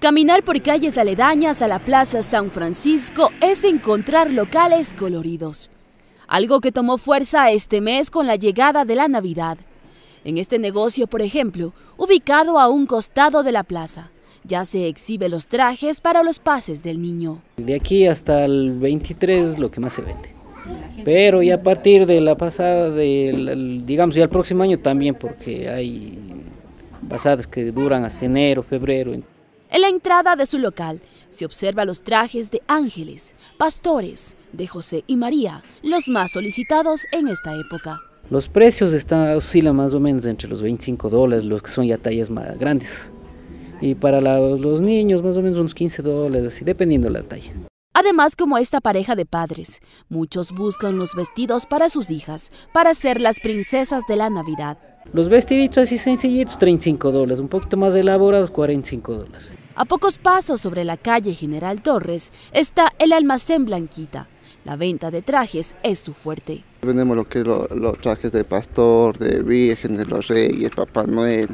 Caminar por calles aledañas a la Plaza San Francisco es encontrar locales coloridos, algo que tomó fuerza este mes con la llegada de la Navidad. En este negocio, por ejemplo, ubicado a un costado de la plaza, ya se exhibe los trajes para los pases del niño. De aquí hasta el 23 es lo que más se vende. Pero ya a partir de la pasada, del, digamos ya el próximo año también, porque hay pasadas que duran hasta enero, febrero. En la entrada de su local se observa los trajes de ángeles, pastores, de José y María, los más solicitados en esta época. Los precios están, oscilan más o menos entre los 25 dólares, los que son ya tallas más grandes. Y para los niños más o menos unos 15 dólares, dependiendo la talla. Además, como esta pareja de padres, muchos buscan los vestidos para sus hijas, para ser las princesas de la Navidad. Los vestiditos así sencillitos, 35 dólares, un poquito más elaborados, 45 dólares. A pocos pasos sobre la calle General Torres está el almacén Blanquita. La venta de trajes es su fuerte. Vendemos lo que los trajes de pastor, de virgen, de los reyes, Papá Noel,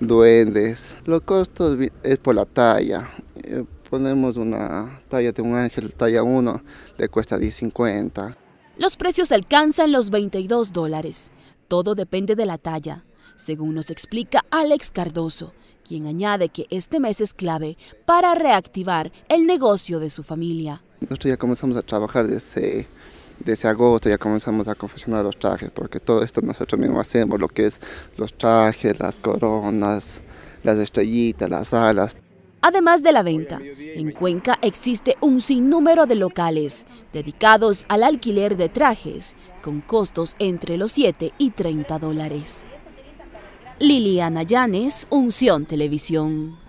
duendes. Los costos es por la talla. Eh, ponemos una talla de un ángel, talla 1, le cuesta 10.50. Los precios alcanzan los 22 dólares. Todo depende de la talla, según nos explica Alex Cardoso, quien añade que este mes es clave para reactivar el negocio de su familia. Nosotros ya comenzamos a trabajar desde, desde agosto, ya comenzamos a confeccionar los trajes, porque todo esto nosotros mismos hacemos, lo que es los trajes, las coronas, las estrellitas, las alas. Además de la venta, en Cuenca existe un sinnúmero de locales dedicados al alquiler de trajes, con costos entre los 7 y 30 dólares. Liliana Llanes, Unción Televisión.